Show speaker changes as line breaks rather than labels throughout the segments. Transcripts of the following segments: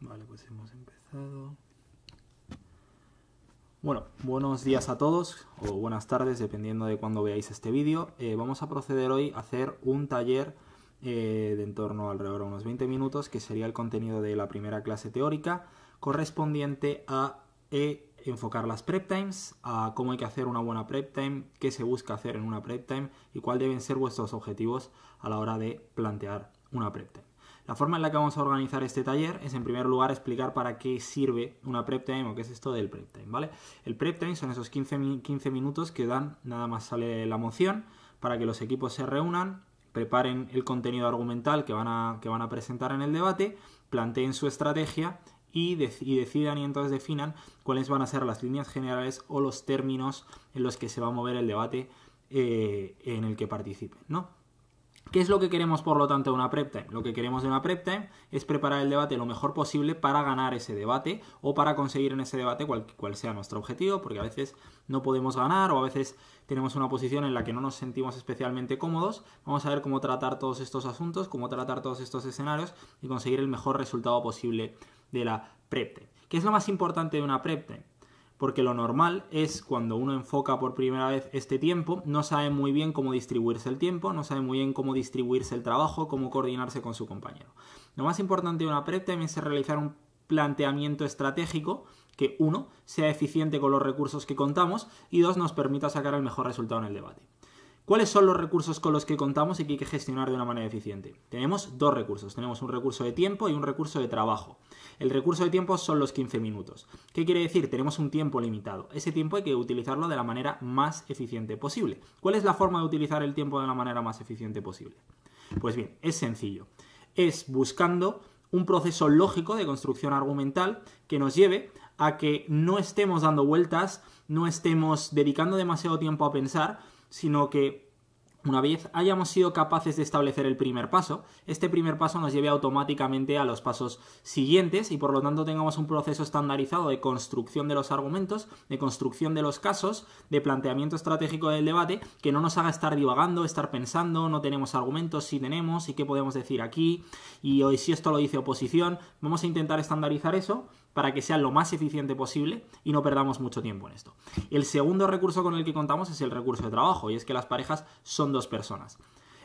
Vale, pues hemos empezado. Bueno, buenos días a todos, o buenas tardes, dependiendo de cuándo veáis este vídeo. Eh, vamos a proceder hoy a hacer un taller eh, de en torno alrededor de unos 20 minutos, que sería el contenido de la primera clase teórica, correspondiente a eh, enfocar las prep times, a cómo hay que hacer una buena prep time, qué se busca hacer en una prep time y cuál deben ser vuestros objetivos a la hora de plantear una prep time. La forma en la que vamos a organizar este taller es en primer lugar explicar para qué sirve una prep time o qué es esto del prep time, ¿vale? El prep time son esos 15, minutos que dan nada más sale la moción para que los equipos se reúnan, preparen el contenido argumental que van a, presentar en el debate, planteen su estrategia y, decidan y entonces definan cuáles van a ser las líneas generales o los términos en los que se va a mover el debate eh, en el que participen, ¿no? ¿Qué es lo que queremos, por lo tanto, de una prep time? Lo que queremos de una prep time es preparar el debate lo mejor posible para ganar ese debate o para conseguir en ese debate cual, sea nuestro objetivo, porque a veces no podemos ganar o a veces tenemos una posición en la que no nos sentimos especialmente cómodos. Vamos a ver cómo tratar todos estos asuntos, cómo tratar todos estos escenarios y conseguir el mejor resultado posible de la prep time. ¿Qué es lo más importante de una prep time? porque lo normal es cuando uno enfoca por primera vez este tiempo, no sabe muy bien cómo distribuirse el tiempo, no sabe muy bien cómo distribuirse el trabajo, cómo coordinarse con su compañero. Lo más importante de una prep también es realizar un planteamiento estratégico que, uno, sea eficiente con los recursos que contamos y, dos, nos permita sacar el mejor resultado en el debate. ¿Cuáles son los recursos con los que contamos y que hay que gestionar de una manera eficiente? Tenemos dos recursos. Tenemos un recurso de tiempo y un recurso de trabajo. El recurso de tiempo son los 15 minutos. ¿Qué quiere decir? Tenemos un tiempo limitado. Ese tiempo hay que utilizarlo de la manera más eficiente posible. ¿Cuál es la forma de utilizar el tiempo de la manera más eficiente posible? Pues bien, es sencillo. Es buscando un proceso lógico de construcción argumental que nos lleve a que no estemos dando vueltas, no estemos dedicando demasiado tiempo a pensar, sino que una vez hayamos sido capaces de establecer el primer paso, este primer paso nos lleve automáticamente a los pasos siguientes y por lo tanto tengamos un proceso estandarizado de construcción de los argumentos, de construcción de los casos, de planteamiento estratégico del debate que no nos haga estar divagando, estar pensando, no tenemos argumentos, si tenemos y qué podemos decir aquí y hoy si esto lo dice oposición. Vamos a intentar estandarizar eso para que sea lo más eficiente posible y no perdamos mucho tiempo en esto. El segundo recurso con el que contamos es el recurso de trabajo y es que las parejas son dos personas.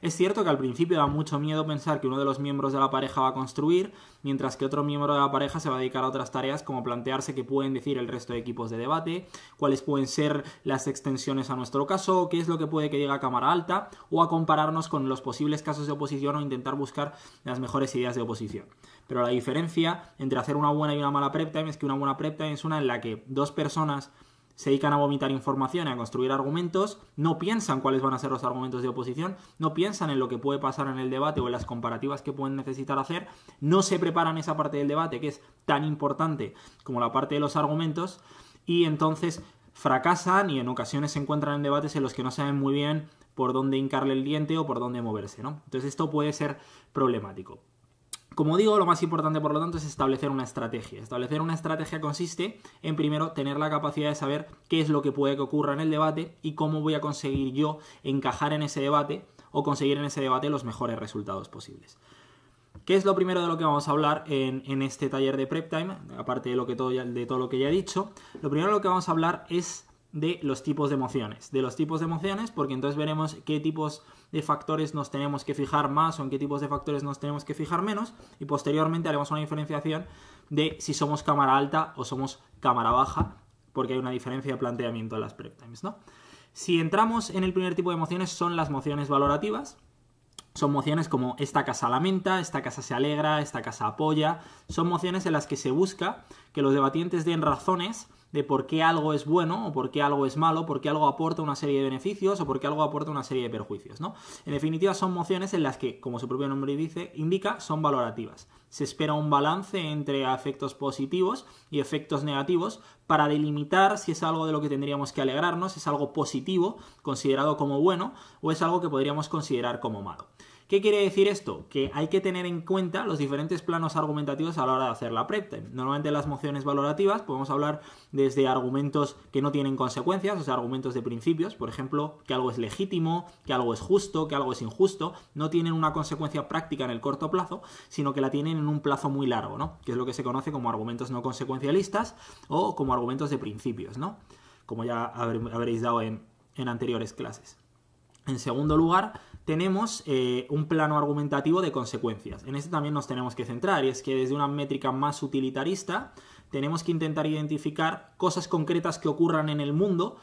Es cierto que al principio da mucho miedo pensar que uno de los miembros de la pareja va a construir, mientras que otro miembro de la pareja se va a dedicar a otras tareas como plantearse qué pueden decir el resto de equipos de debate, cuáles pueden ser las extensiones a nuestro caso, qué es lo que puede que llegue a cámara alta, o a compararnos con los posibles casos de oposición o intentar buscar las mejores ideas de oposición. Pero la diferencia entre hacer una buena y una mala prep time es que una buena prep time es una en la que dos personas se dedican a vomitar información y a construir argumentos, no piensan cuáles van a ser los argumentos de oposición, no piensan en lo que puede pasar en el debate o en las comparativas que pueden necesitar hacer, no se preparan esa parte del debate que es tan importante como la parte de los argumentos y entonces fracasan y en ocasiones se encuentran en debates en los que no saben muy bien por dónde hincarle el diente o por dónde moverse, ¿no? Entonces esto puede ser problemático. Como digo, lo más importante por lo tanto es establecer una estrategia. Establecer una estrategia consiste en primero tener la capacidad de saber qué es lo que puede que ocurra en el debate y cómo voy a conseguir yo encajar en ese debate o conseguir en ese debate los mejores resultados posibles. ¿Qué es lo primero de lo que vamos a hablar en, este taller de prep time? Aparte de, lo que todo, de todo lo que ya he dicho, lo primero de lo que vamos a hablar es de los tipos de emociones. De los tipos de emociones, porque entonces veremos qué tipos de factores nos tenemos que fijar más o en qué tipos de factores nos tenemos que fijar menos. Y posteriormente haremos una diferenciación de si somos cámara alta o somos cámara baja, porque hay una diferencia de planteamiento en las prep times, ¿no? Si entramos en el primer tipo de emociones, son las emociones valorativas. Son mociones como esta casa lamenta, esta casa se alegra, esta casa apoya. Son mociones en las que se busca que los debatientes den razones de por qué algo es bueno o por qué algo es malo, por qué algo aporta una serie de beneficios o por qué algo aporta una serie de perjuicios, ¿no? En definitiva, son mociones en las que, como su propio nombre dice, indica, son valorativas. Se espera un balance entre efectos positivos y efectos negativos para delimitar si es algo de lo que tendríamos que alegrarnos, es algo positivo, considerado como bueno, o es algo que podríamos considerar como malo. ¿Qué quiere decir esto? Que hay que tener en cuenta los diferentes planos argumentativos a la hora de hacer la PrepTime. Normalmente en las mociones valorativas podemos hablar desde argumentos que no tienen consecuencias, o sea, argumentos de principios, por ejemplo, que algo es legítimo, que algo es justo, que algo es injusto, no tienen una consecuencia práctica en el corto plazo, sino que la tienen en un plazo muy largo, ¿no? Que es lo que se conoce como argumentos no consecuencialistas o como argumentos de principios, ¿no? Como ya habréis dado en, en anteriores clases. En segundo lugar, tenemos eh, un plano argumentativo de consecuencias. En este también nos tenemos que centrar, y es que desde una métrica más utilitarista tenemos que intentar identificar cosas concretas que ocurran en el mundo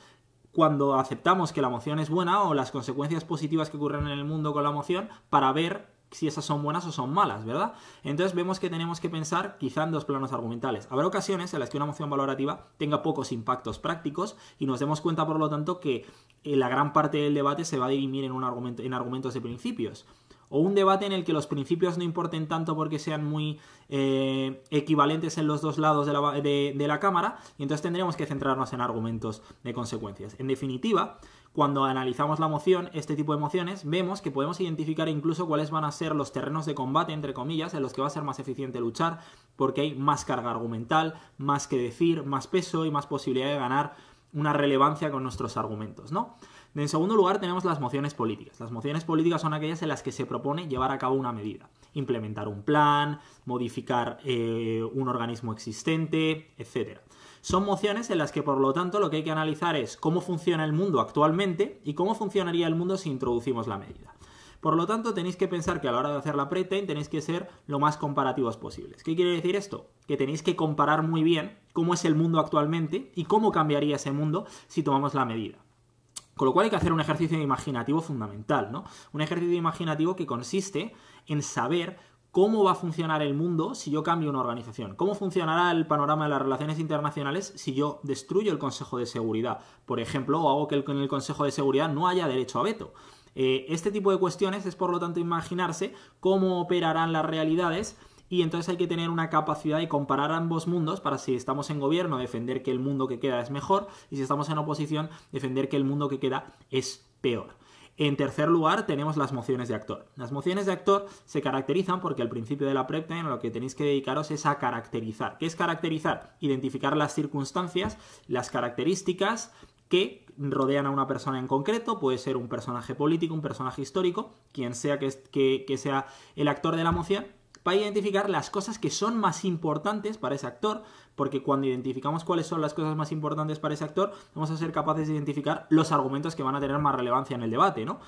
cuando aceptamos que la moción es buena o las consecuencias positivas que ocurren en el mundo con la moción para ver si esas son buenas o son malas, ¿verdad? Entonces vemos que tenemos que pensar quizá en dos planos argumentales. Habrá ocasiones en las que una moción valorativa tenga pocos impactos prácticos y nos demos cuenta, por lo tanto, que eh, la gran parte del debate se va a dirimir en, un argumento, en argumentos de principios o un debate en el que los principios no importen tanto porque sean muy eh, equivalentes en los dos lados de la, de la, cámara, y entonces tendríamos que centrarnos en argumentos de consecuencias. En definitiva, cuando analizamos la moción, este tipo de mociones, vemos que podemos identificar incluso cuáles van a ser los terrenos de combate, entre comillas, en los que va a ser más eficiente luchar, porque hay más carga argumental, más que decir, más peso y más posibilidad de ganar una relevancia con nuestros argumentos, ¿no? En segundo lugar tenemos las mociones políticas. Las mociones políticas son aquellas en las que se propone llevar a cabo una medida, implementar un plan, modificar eh, un organismo existente, etcétera. Son mociones en las que, por lo tanto, lo que hay que analizar es cómo funciona el mundo actualmente y cómo funcionaría el mundo si introducimos la medida. Por lo tanto, tenéis que pensar que a la hora de hacer la pretend tenéis que ser lo más comparativos posibles. ¿Qué quiere decir esto? Que tenéis que comparar muy bien cómo es el mundo actualmente y cómo cambiaría ese mundo si tomamos la medida. Con lo cual hay que hacer un ejercicio imaginativo fundamental, ¿no? Un ejercicio imaginativo que consiste en saber cómo va a funcionar el mundo si yo cambio una organización, cómo funcionará el panorama de las relaciones internacionales si yo destruyo el Consejo de Seguridad, por ejemplo, o hago que en el Consejo de Seguridad no haya derecho a veto. Eh, este tipo de cuestiones es, por lo tanto, imaginarse cómo operarán las realidades y entonces hay que tener una capacidad de comparar ambos mundos para si estamos en gobierno defender que el mundo que queda es mejor y si estamos en oposición defender que el mundo que queda es peor. En tercer lugar, tenemos las mociones de actor. Las mociones de actor se caracterizan porque al principio de la en lo que tenéis que dedicaros es a caracterizar. ¿Qué es caracterizar? Identificar las circunstancias, las características que rodean a una persona en concreto, puede ser un personaje político, un personaje histórico, quien sea que sea el actor de la moción, identificar las cosas que son más importantes para ese actor, porque cuando identificamos cuáles son las cosas más importantes para ese actor, vamos a ser capaces de identificar los argumentos que van a tener más relevancia en el debate, ¿no?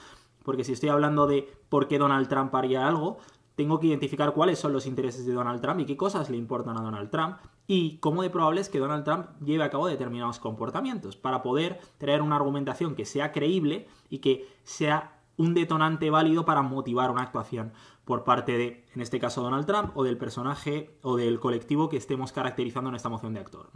Porque si estoy hablando de por qué Donald Trump haría algo, tengo que identificar cuáles son los intereses de Donald Trump y qué cosas le importan a Donald Trump y cómo de probable es que Donald Trump lleve a cabo determinados comportamientos para poder traer una argumentación que sea creíble y que sea un detonante válido para motivar una actuación por parte de, en este caso, Donald Trump o del personaje o del colectivo que estemos caracterizando en esta moción de actor,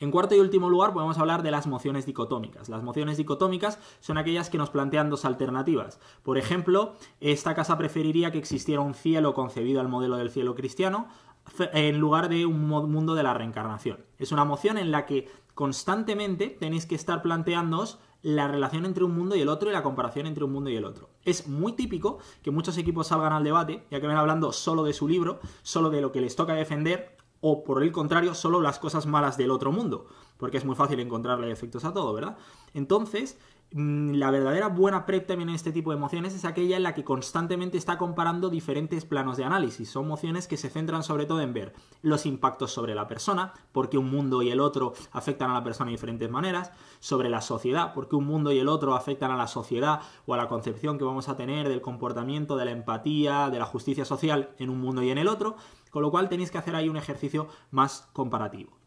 En cuarto y último lugar, podemos hablar de las mociones dicotómicas. Las mociones dicotómicas son aquellas que nos plantean dos alternativas. Por ejemplo, esta casa preferiría que existiera un cielo concebido al modelo del cielo cristiano en lugar de un mundo de la reencarnación. Es una moción en la que constantemente tenéis que estar planteándoos la relación entre un mundo y el otro y la comparación entre un mundo y el otro. Es muy típico que muchos equipos salgan al debate ya que acaben hablando solo de su libro, solo de lo que les toca defender o por el contrario, solo las cosas malas del otro mundo, porque es muy fácil encontrarle efectos a todo, ¿verdad? Entonces, Mm, la verdadera buena prep también en este tipo de emociones es aquella en la que constantemente está comparando diferentes planos de análisis. Son emociones que se centran sobre todo en ver los impactos sobre la persona, porque un mundo y el otro afectan a la persona de diferentes maneras, sobre la sociedad, porque un mundo y el otro afectan a la sociedad o a la concepción que vamos a tener del comportamiento, de la empatía, de la justicia social en un mundo y en el otro, con lo cual tenéis que hacer ahí un ejercicio más comparativo.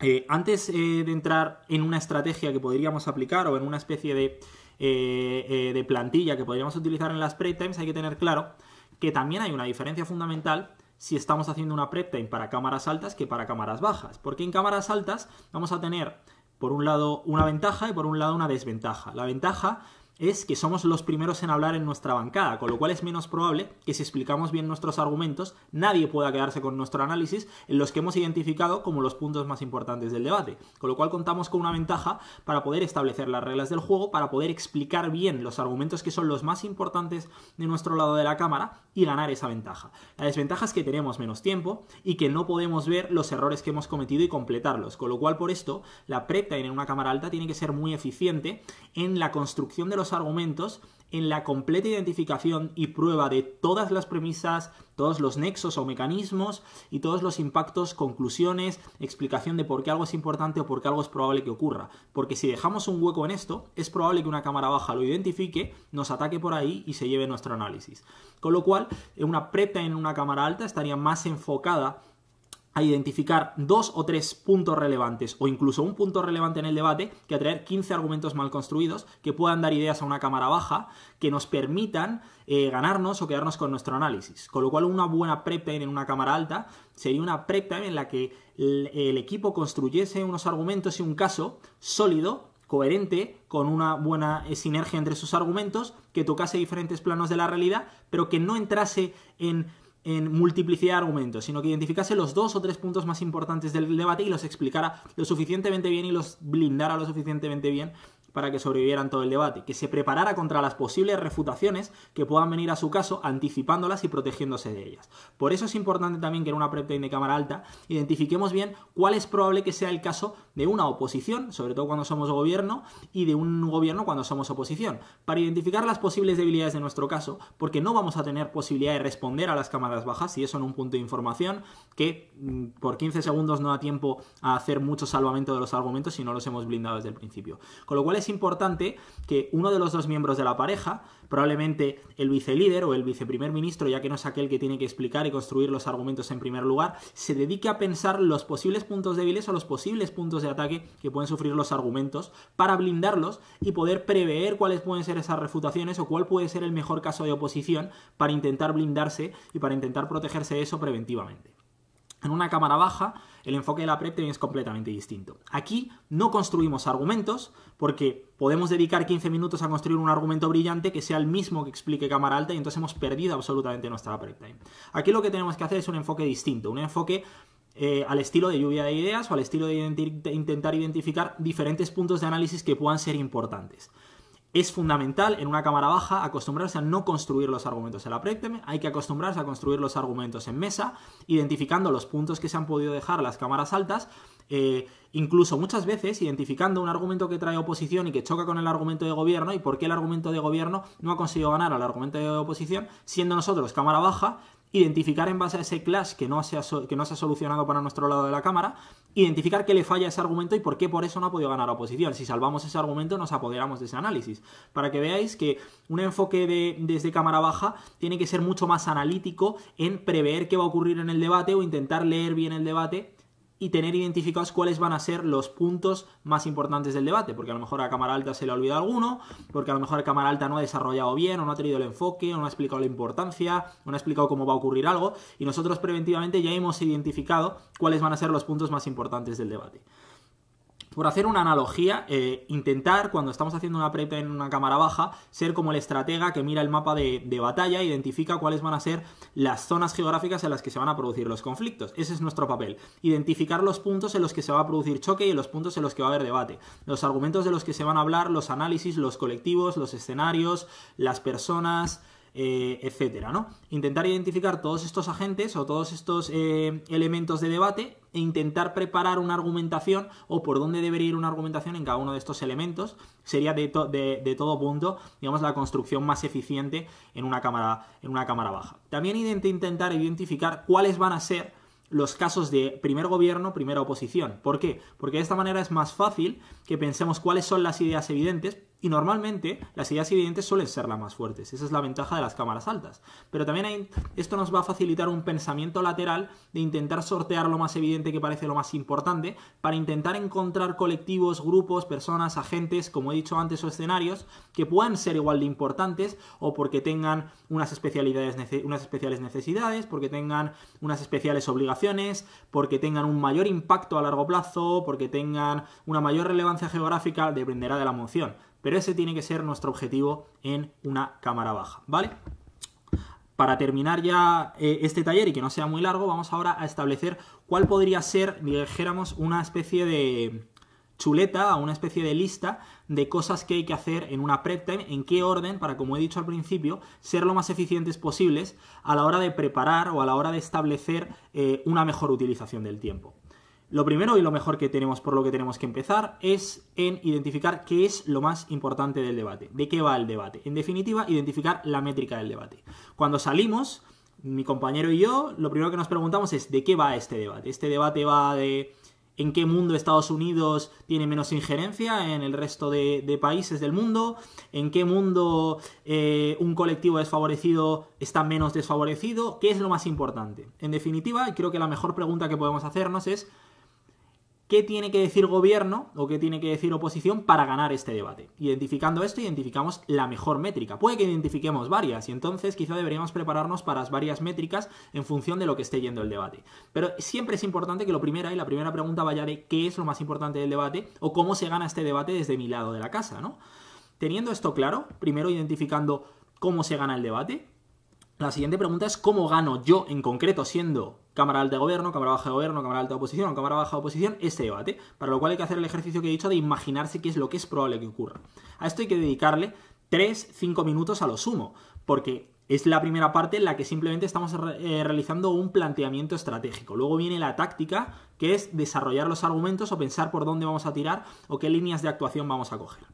Eh, antes eh, de entrar en una estrategia que podríamos aplicar o en una especie eh, de, plantilla que podríamos utilizar en las prep times, hay que tener claro que también hay una diferencia fundamental si estamos haciendo una prep time para cámaras altas que para cámaras bajas. Porque en cámaras altas vamos a tener, por un lado, una ventaja y por un lado, una desventaja. La ventaja es que somos los primeros en hablar en nuestra bancada, con lo cual es menos probable que si explicamos bien nuestros argumentos, nadie pueda quedarse con nuestro análisis en los que hemos identificado como los puntos más importantes del debate. Con lo cual contamos con una ventaja para poder establecer las reglas del juego, para poder explicar bien los argumentos que son los más importantes de nuestro lado de la cámara y ganar esa ventaja. La desventaja es que tenemos menos tiempo y que no podemos ver los errores que hemos cometido y completarlos, con lo cual por esto la prep en una cámara alta tiene que ser muy eficiente en la construcción de los argumentos en la completa identificación y prueba de todas las premisas, todos los nexos o mecanismos y todos los impactos, conclusiones, explicación de por qué algo es importante o por qué algo es probable que ocurra. Porque si dejamos un hueco en esto, es probable que una cámara baja lo identifique, nos ataque por ahí y se lleve nuestro análisis. Con lo cual, una preta en una cámara alta estaría más enfocada a identificar dos o tres puntos relevantes o incluso un punto relevante en el debate que atraer 15 argumentos mal construidos que puedan dar ideas a una cámara baja que nos permitan eh, ganarnos o quedarnos con nuestro análisis. Con lo cual una buena prep time en una cámara alta sería una prep en la que el equipo construyese unos argumentos y un caso sólido, coherente, con una buena eh, sinergia entre sus argumentos, que tocase diferentes planos de la realidad, pero que no entrase en en multiplicidad de argumentos, sino que identificase los dos o tres puntos más importantes del debate y los explicara lo suficientemente bien y los blindara lo suficientemente bien para que sobrevivieran todo el debate, que se preparara contra las posibles refutaciones que puedan venir a su caso, anticipándolas y protegiéndose de ellas. Por eso es importante también que en una prep de cámara alta identifiquemos bien cuál es probable que sea el caso de una oposición, sobre todo cuando somos gobierno, y de un gobierno cuando somos oposición, para identificar las posibles debilidades de nuestro caso, porque no vamos a tener posibilidad de responder a las cámaras bajas, y eso en un punto de información, que mm, por 15 segundos no da tiempo a hacer mucho salvamento de los argumentos si no los hemos blindado desde el principio. Con lo cual es importante que uno de los dos miembros de la pareja, probablemente el vicelíder o el viceprimer ministro, ya que no es aquel que tiene que explicar y construir los argumentos en primer lugar, se dedique a pensar los posibles puntos débiles o los posibles puntos de ataque que pueden sufrir los argumentos para blindarlos y poder prever cuáles pueden ser esas refutaciones o cuál puede ser el mejor caso de oposición para intentar blindarse y para intentar protegerse de eso preventivamente. En una cámara baja, el enfoque de la PrEP time es completamente distinto. Aquí no construimos argumentos porque podemos dedicar 15 minutos a construir un argumento brillante que sea el mismo que explique cámara alta y entonces hemos perdido absolutamente nuestra PrEP time. Aquí lo que tenemos que hacer es un enfoque distinto, un enfoque eh, al estilo de lluvia de ideas o al estilo de intentar identificar diferentes puntos de análisis que puedan ser importantes es fundamental en una cámara baja acostumbrarse a no construir los argumentos en la práctica. hay que acostumbrarse a construir los argumentos en mesa, identificando los puntos que se han podido dejar las cámaras altas, eh, incluso muchas veces identificando un argumento que trae oposición y que choca con el argumento de gobierno y por qué el argumento de gobierno no ha conseguido ganar al argumento de oposición, siendo nosotros cámara baja identificar en base a ese clash que no, se ha, que no se ha solucionado para nuestro lado de la cámara, identificar qué le falla ese argumento y por qué por eso no ha podido ganar oposición. Si salvamos ese argumento nos apoderamos de ese análisis. Para que veáis que un enfoque de, desde cámara baja tiene que ser mucho más analítico en prever qué va a ocurrir en el debate o intentar leer bien el debate y tener identificados cuáles van a ser los puntos más importantes del debate, porque a lo mejor a cámara alta se le ha olvidado alguno, porque a lo mejor a cámara alta no ha desarrollado bien, o no ha tenido el enfoque, o no ha explicado la importancia, o no ha explicado cómo va a ocurrir algo, y nosotros preventivamente ya hemos identificado cuáles van a ser los puntos más importantes del debate por hacer una analogía, eh, intentar, cuando estamos haciendo una preta en una cámara baja, ser como el estratega que mira el mapa de, batalla batalla, identifica cuáles van a ser las zonas geográficas en las que se van a producir los conflictos. Ese es nuestro papel. Identificar los puntos en los que se va a producir choque y los puntos en los que va a haber debate. Los argumentos de los que se van a hablar, los análisis, los colectivos, los escenarios, las personas. Eh, etcétera, ¿no? Intentar identificar todos estos agentes o todos estos eh, elementos de debate e intentar preparar una argumentación o por dónde debería ir una argumentación en cada uno de estos elementos sería de, todo punto, digamos, la construcción más eficiente en una cámara, en una cámara baja. También intentar identificar cuáles van a ser los casos de primer gobierno, primera oposición. ¿Por qué? Porque de esta manera es más fácil que pensemos cuáles son las ideas evidentes y normalmente las ideas evidentes suelen ser las más fuertes. Esa es la ventaja de las cámaras altas. Pero también esto nos va a facilitar un pensamiento lateral de intentar sortear lo más evidente que parece lo más importante para intentar encontrar colectivos, grupos, personas, agentes, como he dicho antes, o escenarios que puedan ser igual de importantes o porque tengan unas, especialidades, unas especiales necesidades, porque tengan unas especiales obligaciones, porque tengan un mayor impacto a largo plazo, porque tengan una mayor relevancia geográfica, dependerá de la moción. Pero ese tiene que ser nuestro objetivo en una cámara baja, ¿vale? Para terminar ya eh, este taller y que no sea muy largo, vamos ahora a establecer cuál podría ser, dijéramos, una especie de chuleta, una especie de lista de cosas que hay que hacer en una prep time, en qué orden, para como he dicho al principio, ser lo más eficientes posibles a la hora de preparar o a la hora de establecer eh, una mejor utilización del tiempo. Lo primero y lo mejor que tenemos por lo que tenemos que empezar es en identificar qué es lo más importante del debate, de qué va el debate. En definitiva, identificar la métrica del debate. Cuando salimos, mi compañero y yo, lo primero que nos preguntamos es de qué va este debate. Este debate va de en qué mundo Estados Unidos tiene menos injerencia en el resto de, países del mundo, en qué mundo eh, un colectivo desfavorecido está menos desfavorecido, qué es lo más importante. En definitiva, creo que la mejor pregunta que podemos hacernos es qué tiene que decir gobierno o qué tiene que decir oposición para ganar este debate. Identificando esto, identificamos la mejor métrica. Puede que identifiquemos varias y entonces quizá deberíamos prepararnos para varias métricas en función de lo que esté yendo el debate. Pero siempre es importante que lo primero y la primera pregunta vaya de qué es lo más importante del debate o cómo se gana este debate desde mi lado de la casa, ¿no? Teniendo esto claro, primero identificando cómo se gana el debate, la siguiente pregunta es cómo gano yo en concreto siendo Cámara Alta de Gobierno, Cámara Baja de Gobierno, Cámara Alta de Oposición o Cámara Baja de Oposición este debate, para lo cual hay que hacer el ejercicio que he dicho de imaginarse qué es lo que es probable que ocurra. A esto hay que dedicarle 3-5 minutos a lo sumo, porque es la primera parte en la que simplemente estamos eh, realizando un planteamiento estratégico. Luego viene la táctica, que es desarrollar los argumentos o pensar por dónde vamos a tirar o qué líneas de actuación vamos a coger.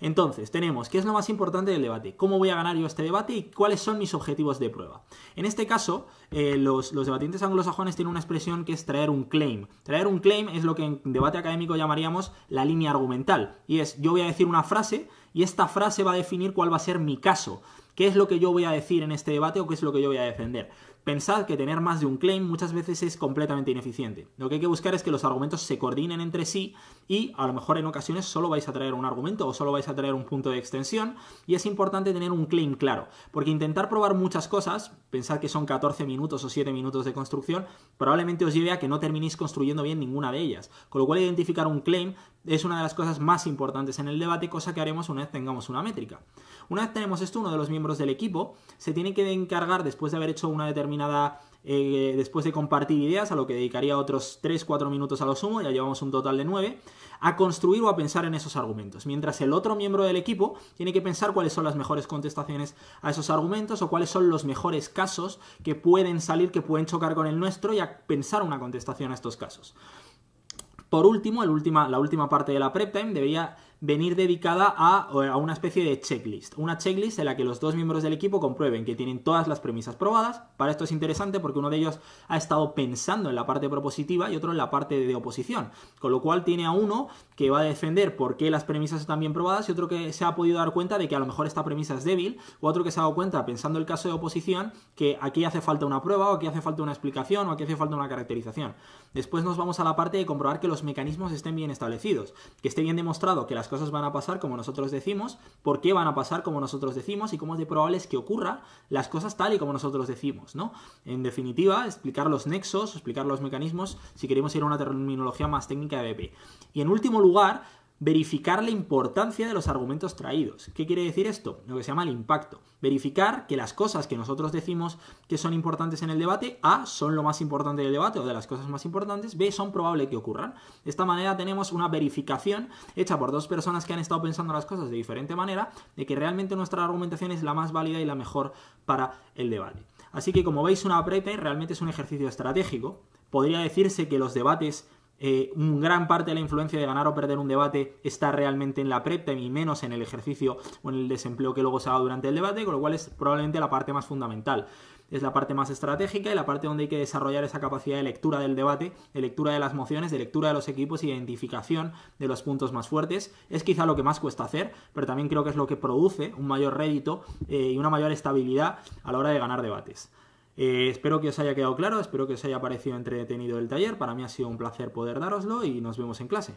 Entonces, tenemos qué es lo más importante del debate, cómo voy a ganar yo este debate y cuáles son mis objetivos de prueba. En este caso, eh, los, los debatientes anglosajones tienen una expresión que es traer un claim. Traer un claim es lo que en debate académico llamaríamos la línea argumental. Y es, yo voy a decir una frase y esta frase va a definir cuál va a ser mi caso. ¿Qué es lo que yo voy a decir en este debate o qué es lo que yo voy a defender? Pensad que tener más de un claim muchas veces es completamente ineficiente. Lo que hay que buscar es que los argumentos se coordinen entre sí y a lo mejor en ocasiones solo vais a traer un argumento o solo vais a traer un punto de extensión y es importante tener un claim claro, porque intentar probar muchas cosas, pensad que son 14 minutos o 7 minutos de construcción, probablemente os lleve a que no terminéis construyendo bien ninguna de ellas, con lo cual identificar un claim es una de las cosas más importantes en el debate, cosa que haremos una vez tengamos una métrica. Una vez tenemos esto, uno de los miembros del equipo se tiene que encargar después de haber hecho una determinada nada eh, después de compartir ideas, a lo que dedicaría otros 3-4 minutos a lo sumo, ya llevamos un total de 9, a construir o a pensar en esos argumentos, mientras el otro miembro del equipo tiene que pensar cuáles son las mejores contestaciones a esos argumentos o cuáles son los mejores casos que pueden salir, que pueden chocar con el nuestro y a pensar una contestación a estos casos. Por último, última, la última parte de la prep time debería venir dedicada a, una especie de checklist. Una checklist en la que los dos miembros del equipo comprueben que tienen todas las premisas probadas. Para esto es interesante porque uno de ellos ha estado pensando en la parte propositiva y otro en la parte de oposición. Con lo cual tiene a uno que va a defender por qué las premisas están bien probadas y otro que se ha podido dar cuenta de que a lo mejor esta premisa es débil o otro que se ha dado cuenta pensando el caso de oposición que aquí hace falta una prueba o aquí hace falta una explicación o aquí hace falta una caracterización. Después nos vamos a la parte de comprobar que los mecanismos estén bien establecidos, que esté bien demostrado que las cosas van a pasar como nosotros decimos, por qué van a pasar como nosotros decimos y cómo es de probable que ocurran las cosas tal y como nosotros decimos, ¿no? En definitiva, explicar los nexos, explicar los mecanismos, si queremos ir a una terminología más técnica de BP. Y en último lugar, verificar la importancia de los argumentos traídos. ¿Qué quiere decir esto? Lo que se llama el impacto. Verificar que las cosas que nosotros decimos que son importantes en el debate, A, son lo más importante del debate o de las cosas más importantes, B, son probable que ocurran. De esta manera tenemos una verificación hecha por dos personas que han estado pensando las cosas de diferente manera, de que realmente nuestra argumentación es la más válida y la mejor para el debate. Así que como veis, una prete realmente es un ejercicio estratégico. Podría decirse que los debates eh, un gran parte de la influencia de ganar o perder un debate está realmente en la prep y menos en el ejercicio o en el desempleo que luego se haga durante el debate, con lo cual es probablemente la parte más fundamental. Es la parte más estratégica y la parte donde hay que desarrollar esa capacidad de lectura del debate, de lectura de las mociones, de lectura de los equipos y de identificación de los puntos más fuertes. Es quizá lo que más cuesta hacer, pero también creo que es lo que produce un mayor rédito eh, y una mayor estabilidad a la hora de ganar debates. Eh, espero que os haya quedado claro, espero que os haya parecido entretenido el taller. Para mí ha sido un placer poder daroslo y nos vemos en clase.